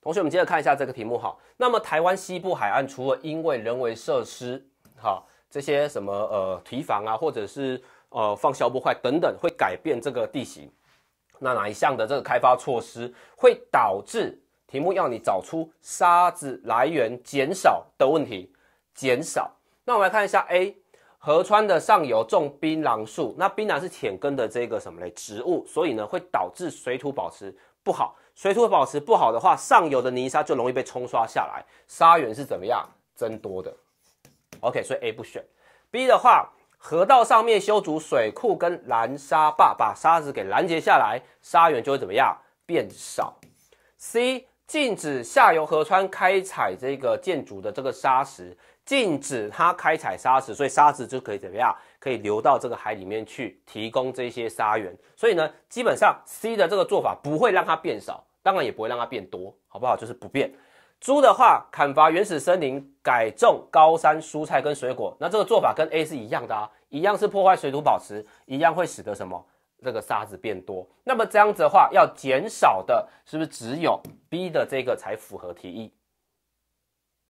同学，我们接着看一下这个题目哈。那么，台湾西部海岸除了因为人为设施，哈，这些什么呃堤防啊，或者是呃放消波块等等，会改变这个地形，那哪一项的这个开发措施会导致题目要你找出沙子来源减少的问题？减少。那我们来看一下 A。河川的上游种槟榔树，那槟榔是浅根的这个什么嘞植物，所以呢会导致水土保持不好。水土保持不好的话，上游的泥沙就容易被冲刷下来，沙源是怎么样增多的？OK，所以 A 不选。B 的话，河道上面修筑水库跟拦沙坝，把沙子给拦截下来，沙源就会怎么样变少？C。禁止下游河川开采这个建筑的这个砂石，禁止它开采砂石，所以沙石就可以怎么样？可以流到这个海里面去，提供这些沙源。所以呢，基本上 C 的这个做法不会让它变少，当然也不会让它变多，好不好？就是不变。猪的话，砍伐原始森林，改种高山蔬菜跟水果，那这个做法跟 A 是一样的啊，一样是破坏水土保持，一样会使得什么？这个沙子变多，那么这样子的话，要减少的，是不是只有 B 的这个才符合题意？